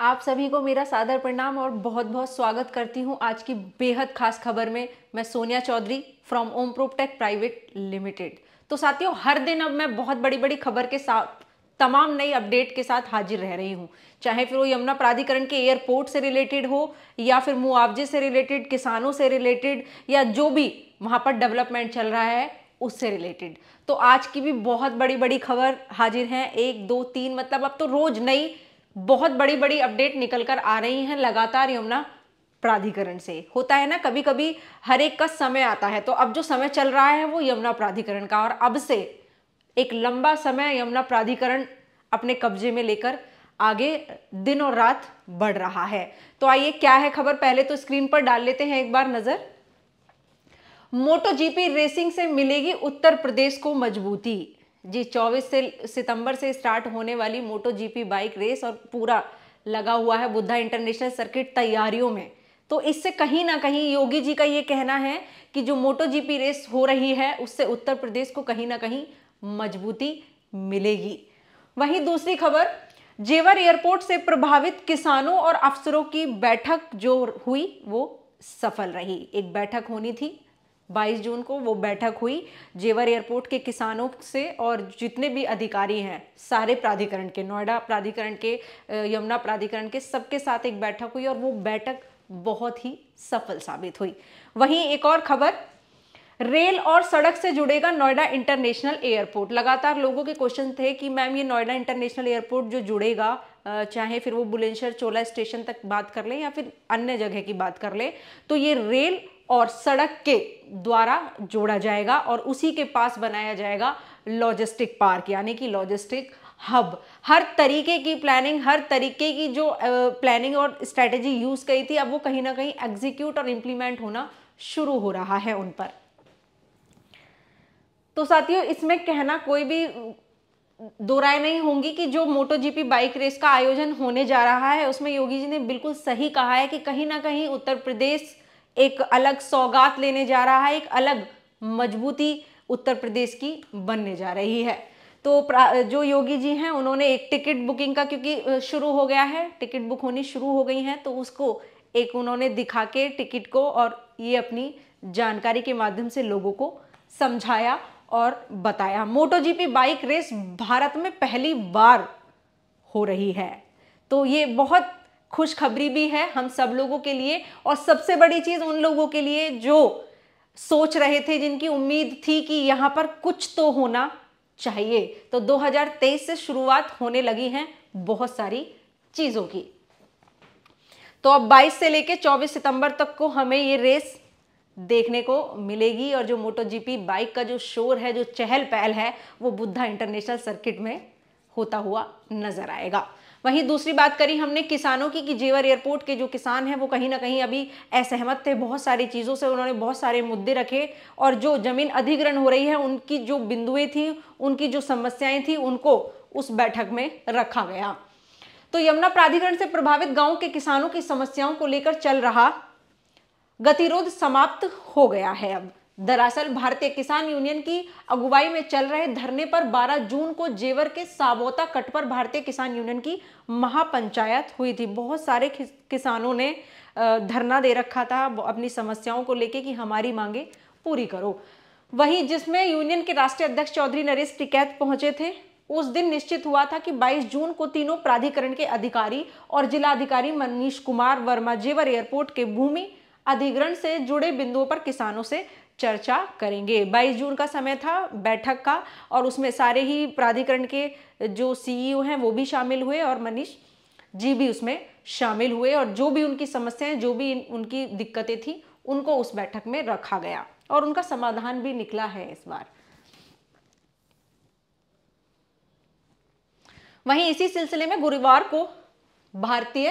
आप सभी को मेरा सादर प्रणाम और बहुत बहुत स्वागत करती हूँ आज की बेहद खास खबर में मैं Sonia Chaudhary from Om proptech private limited तो साथियों हर दिन अब मैं बहुत बड़ी बड़ी खबर के साथ तमाम नई अपडेट के साथ हाजिर रह रही हूँ चाहे फिर वो यमुना प्राधिकरण के एयरपोर्ट से रिलेटेड हो या फिर मुआवजे से रिलेटेड किसानों से रिलेटेड या जो भी वहाँ पर डेवलपमेंट चल रहा है उससे रिलेटेड तो आज की भी बहुत बड़ी बड़ी खबर हाजिर हैं एक दो तीन मतलब अब तो रोज नई बहुत बड़ी बड़ी अपडेट निकल कर आ रही हैं लगातार यमुना प्राधिकरण से होता है ना कभी कभी हर एक का समय आता है तो अब जो समय चल रहा है वो यमुना प्राधिकरण का और अब से एक लंबा समय यमुना प्राधिकरण अपने कब्जे में लेकर आगे दिन और रात बढ़ रहा है तो आइए क्या है खबर पहले तो स्क्रीन पर डाल लेते हैं एक बार नजर मोटो जीपी रेसिंग से मिलेगी उत्तर प्रदेश को मजबूती जी 24 से सितंबर से स्टार्ट होने वाली मोटो जीपी बाइक रेस और पूरा लगा हुआ है बुद्धा इंटरनेशनल सर्किट तैयारियों में तो इससे कहीं ना कहीं योगी जी का ये कहना है कि जो मोटो जीपी रेस हो रही है उससे उत्तर प्रदेश को कहीं ना कहीं मजबूती मिलेगी वहीं दूसरी खबर जेवर एयरपोर्ट से प्रभावित किसानों और अफसरों की बैठक जो हुई वो सफल रही एक बैठक होनी थी 22 जून को वो बैठक हुई जेवर एयरपोर्ट के किसानों से और जितने भी अधिकारी हैं सारे प्राधिकरण के नोएडा प्राधिकरण के यमुना प्राधिकरण के सबके साथ एक बैठक हुई और वो बैठक बहुत ही सफल साबित हुई वहीं एक और खबर रेल और सड़क से जुड़ेगा नोएडा इंटरनेशनल एयरपोर्ट लगातार लोगों के क्वेश्चन थे कि मैम ये नोएडा इंटरनेशनल एयरपोर्ट जो जुड़ेगा चाहे फिर वो बुलंदशहर चोला स्टेशन तक बात कर लें या फिर अन्य जगह की बात कर लें तो ये रेल और सड़क के द्वारा जोड़ा जाएगा और उसी के पास बनाया जाएगा लॉजिस्टिक पार्क यानी कि लॉजिस्टिक हब हर तरीके की प्लानिंग हर तरीके की जो प्लानिंग और स्ट्रेटजी यूज़ करी थी अब वो कहीं ना कहीं एग्जीक्यूट और इम्प्लीमेंट होना शुरू हो रहा है उन पर तो साथियों इसमें कहना कोई भी दो राय नहीं होंगी कि जो मोटो जीपी बाइक रेस का आयोजन होने जा रहा है उसमें योगी जी ने बिल्कुल सही कहा है कि कहीं ना कहीं उत्तर प्रदेश एक अलग सौगात लेने जा रहा है एक अलग मजबूती उत्तर प्रदेश की बनने जा रही है तो जो योगी जी हैं उन्होंने एक टिकट बुकिंग का क्योंकि शुरू हो गया है टिकट बुक होनी शुरू हो गई हैं तो उसको एक उन्होंने दिखा के टिकट को और ये अपनी जानकारी के माध्यम से लोगों को समझाया और बताया moto GP bike race Bharat में पहली बार हो रही है तो ये बहुत खुशखबरी भी है हम सब लोगों के लिए और सबसे बड़ी चीज़ उन लोगों के लिए जो सोच रहे थे जिनकी उम्मीद थी कि यहां पर कुछ तो होना चाहिए तो 2023 से शुरुआत होने लगी है बहुत सारी चीज़ों की तो अब 22 से लेकर 24 सितंबर तक को हमें ये रेस देखने को मिलेगी और जो मोटो जीपी बाइक का जो शोर है जो चहल पहल है वो बुद्धा इंटरनेशनल सर्किट में होता हुआ नजर आएगा वहीं दूसरी बात करी हमने किसानों की कि जेवर एयरपोर्ट के जो किसान हैं वो कहीं ना कहीं अभी असहमत थे बहुत सारी चीज़ों से उन्होंने बहुत सारे मुद्दे रखे और जो ज़मीन अधिग्रहण हो रही है उनकी जो बिंदुएँ थी उनकी जो समस्याएँ थी उनको उस बैठक में रखा गया तो यमुना प्राधिकरण से प्रभावित गांव के किसानों की समस्याओं को लेकर चल रहा गतिरोध समाप्त हो गया है अब दरअसल भारतीय किसान यूनियन की अगुवाई में चल रहे धरने पर 12 जून को जेवर के साबोता कट पर भारतीय किसान यूनियन की महापंचायत हुई थी बहुत सारे किसानों ने धरना दे रखा था अपनी समस्याओं को लेके कि हमारी मांगे पूरी करो वहीं जिसमें यूनियन के राष्ट्रीय अध्यक्ष चौधरी नरेश टिकैत पहुंचे थे उस दिन निश्चित हुआ था कि 22 जून को तीनों प्राधिकरण के अधिकारी और जिलाधिकारी मनीष कुमार वर्मा जेवर एयरपोर्ट के भूमि अधिग्रहण से जुड़े बिंदुओं पर किसानों से चर्चा करेंगे 22 जून का समय था बैठक का और उसमें सारे ही प्राधिकरण के जो सीईओ e हैं वो भी शामिल हुए और मनीष जी भी उसमें शामिल हुए और जो भी उनकी समस्याएं जो भी उनकी दिक्कतें थी उनको उस बैठक में रखा गया और उनका समाधान भी निकला है इस बार वहीं इसी सिलसिले में गुरुवार को भारतीय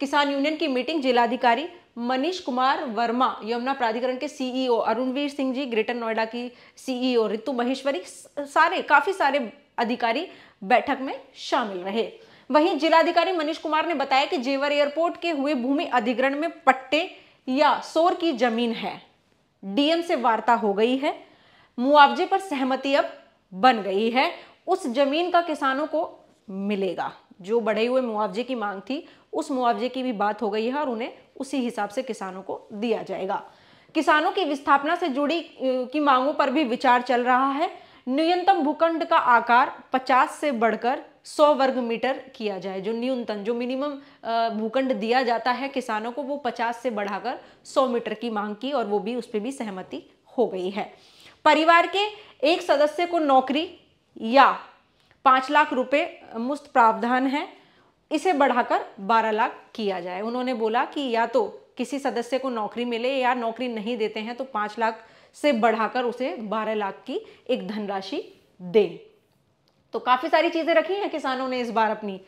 किसान यूनियन की मीटिंग जिलाधिकारी मनीष कुमार वर्मा यमुना प्राधिकरण के CEO e Arunvir Singh ji greater Noida की सीईओ e रितु महेश्वरी सारे काफी सारे अधिकारी बैठक में शामिल रहे वहीं जिलाधिकारी मनीष कुमार ने बताया कि जेवर एयरपोर्ट के हुए भूमि अधिग्रहण में पट्टे या सोर की जमीन है डीएम से वार्ता हो गई है मुआवजे पर सहमति अब बन गई है उस जमीन का किसानों को मिलेगा जो बढ़े हुए मुआवजे की मांग थी उस मुआवजे की भी बात हो गई है और उन्हें उसी हिसाब से किसानों को दिया जाएगा किसानों की विस्थापना से जुड़ी की मांगों पर भी विचार चल रहा है न्यूनतम भूखंड का आकार 50 से बढ़कर 100 वर्ग मीटर किया जाए जो न्यूनतम जो मिनिमम भूखंड दिया जाता है किसानों को वो 50 से बढ़ाकर 100 मीटर की मांग की और वो भी उस पर भी सहमति हो गई है परिवार के एक सदस्य को नौकरी या पाँच लाख रुपए मुफ्त प्रावधान है इसे बढ़ाकर 12 लाख किया जाए उन्होंने बोला कि या तो किसी सदस्य को नौकरी मिले या नौकरी नहीं देते हैं तो पांच लाख से बढ़ाकर उसे बारह लाख की एक धनराशि दें तो काफ़ी सारी चीज़ें रखी हैं किसानों ने इस बार अपनी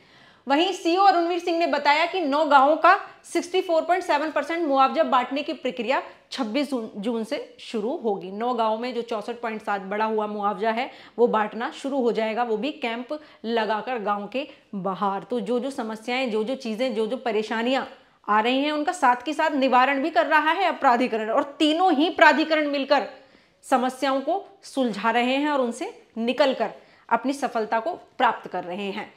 वहीं सीओ अरुणवीर सिंह ने बताया कि नौ गांवों का 64.7 परसेंट मुआवजा बांटने की प्रक्रिया 26 जून से शुरू होगी नौ गांवों में जो चौसठ पॉइंट सात बड़ा हुआ मुआवजा है वो बांटना शुरू हो जाएगा वो भी कैंप लगाकर गांव के बाहर तो जो जो समस्याएं जो जो चीज़ें जो जो परेशानियां आ रही हैं उनका साथ के साथ निवारण भी कर रहा है प्राधिकरण और तीनों ही प्राधिकरण मिलकर समस्याओं को सुलझा रहे हैं और उनसे निकल अपनी सफलता को प्राप्त कर रहे हैं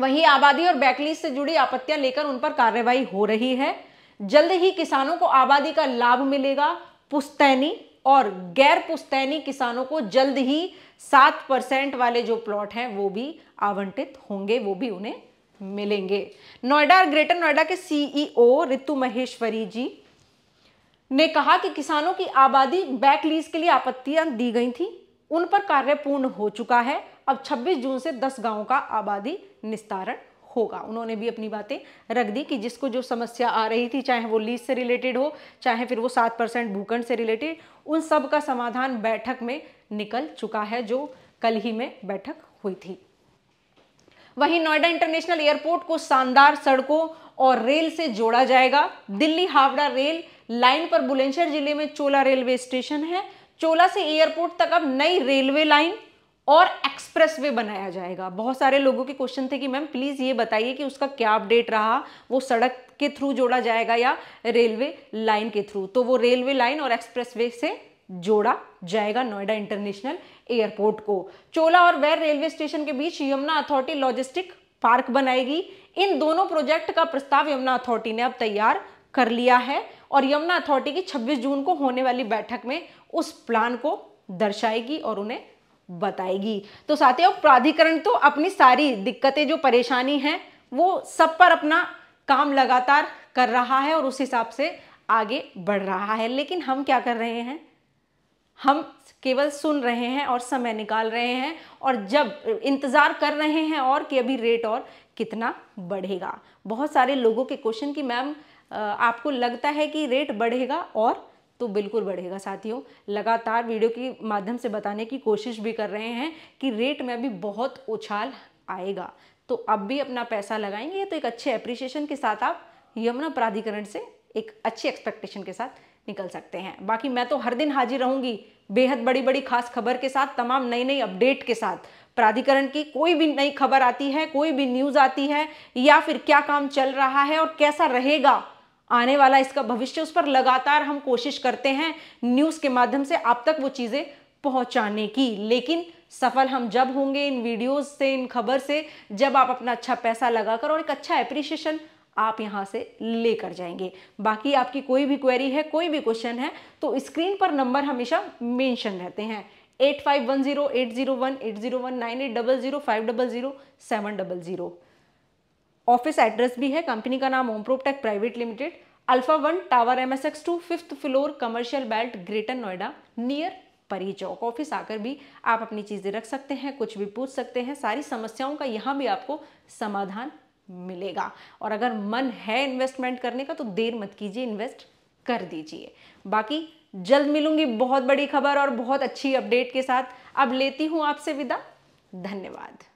वहीं आबादी और बैकलीज से जुड़ी आपत्तियां लेकर उन पर कार्रवाई हो रही है जल्द ही किसानों को आबादी का लाभ मिलेगा पुस्तैनी और गैर पुस्तैनी किसानों को जल्द ही सात परसेंट वाले जो प्लॉट हैं वो भी आवंटित होंगे वो भी उन्हें मिलेंगे नोएडा और ग्रेटर नोएडा के सीईओ रितु महेश्वरी जी ने कहा कि किसानों की आबादी बैकलीज के लिए आपत्तियां दी गई थी उन पर कार्य पूर्ण हो चुका है अब 26 जून से 10 गांवों का आबादी निस्तारण होगा उन्होंने भी अपनी बातें रख दी कि जिसको जो समस्या आ रही थी चाहे वो लीज से रिलेटेड हो चाहे फिर वो सात परसेंट भूखंड से रिलेटेड उन सब का समाधान बैठक में निकल चुका है जो कल ही में बैठक हुई थी वहीं नोएडा इंटरनेशनल एयरपोर्ट को शानदार सड़कों और रेल से जोड़ा जाएगा दिल्ली हावड़ा रेल लाइन पर बुलंदशहर जिले में चोला रेलवे स्टेशन है चोला से एयरपोर्ट तक अब नई रेलवे लाइन और एक्सप्रेस वे बनाया जाएगा बहुत सारे लोगों के क्वेश्चन थे कि मैम प्लीज़ ये बताइए कि उसका क्या अपडेट रहा वो सड़क के थ्रू जोड़ा जाएगा या रेलवे लाइन के थ्रू तो वो रेलवे लाइन और एक्सप्रेस वे से जोड़ा जाएगा नोएडा इंटरनेशनल एयरपोर्ट को चोला और वैर रेलवे स्टेशन के बीच यमुना अथॉरिटी लॉजिस्टिक पार्क बनाएगी इन दोनों प्रोजेक्ट का प्रस्ताव यमुना अथॉरिटी ने अब तैयार कर लिया है और यमुना अथॉरिटी की 26 जून को होने वाली बैठक में उस प्लान को दर्शाएगी और उन्हें बताएगी तो साथियों प्राधिकरण तो अपनी सारी दिक्कतें जो परेशानी हैं वो सब पर अपना काम लगातार कर रहा है और उस हिसाब से आगे बढ़ रहा है लेकिन हम क्या कर रहे हैं हम केवल सुन रहे हैं और समय निकाल रहे हैं और जब इंतज़ार कर रहे हैं और कि अभी रेट और कितना बढ़ेगा बहुत सारे लोगों के क्वेश्चन कि मैम आपको लगता है कि रेट बढ़ेगा और तो बिल्कुल बढ़ेगा साथियों लगातार वीडियो के माध्यम से बताने की कोशिश भी कर रहे हैं कि रेट में अभी बहुत उछाल आएगा तो अब भी अपना पैसा लगाएंगे तो एक अच्छे अप्रिसिएशन के साथ आप यमुना प्राधिकरण से एक अच्छी एक्सपेक्टेशन के साथ निकल सकते हैं बाकी मैं तो हर दिन हाजिर रहूंगी बेहद बड़ी बड़ी खास खबर के साथ तमाम नई नई अपडेट के साथ प्राधिकरण की कोई भी नई खबर आती है कोई भी न्यूज़ आती है या फिर क्या काम चल रहा है और कैसा रहेगा आने वाला इसका भविष्य उस पर लगातार हम कोशिश करते हैं न्यूज़ के माध्यम से आप तक वो चीज़ें पहुंचाने की लेकिन सफल हम जब होंगे इन वीडियोस से इन खबर से जब आप अपना अच्छा पैसा लगाकर और एक अच्छा एप्रिशिएशन आप यहाँ से लेकर जाएंगे बाकी आपकी कोई भी क्वेरी है कोई भी क्वेश्चन है तो स्क्रीन पर नंबर हमेशा मेंशन रहते हैं eight five one zero eight zero one eight zero one nine eight double zero five double zero seven double zero office address भी है कंपनी का नाम Om proptech private limited alpha one tower M S X two fifth floor commercial belt greater Noida near Pari Chowk office आकर भी आप अपनी चीज़ें रख सकते हैं कुछ भी पूछ सकते हैं सारी समस्याओं का यहाँ भी आपको समाधान मिलेगा और अगर मन है इन्वेस्टमेंट करने का तो देर मत कीजिए इन्वेस्ट कर दीजिए बाकी जल्द मिलूंगी बहुत बड़ी खबर और बहुत अच्छी अपडेट के साथ अब लेती हूँ आपसे विदा धन्यवाद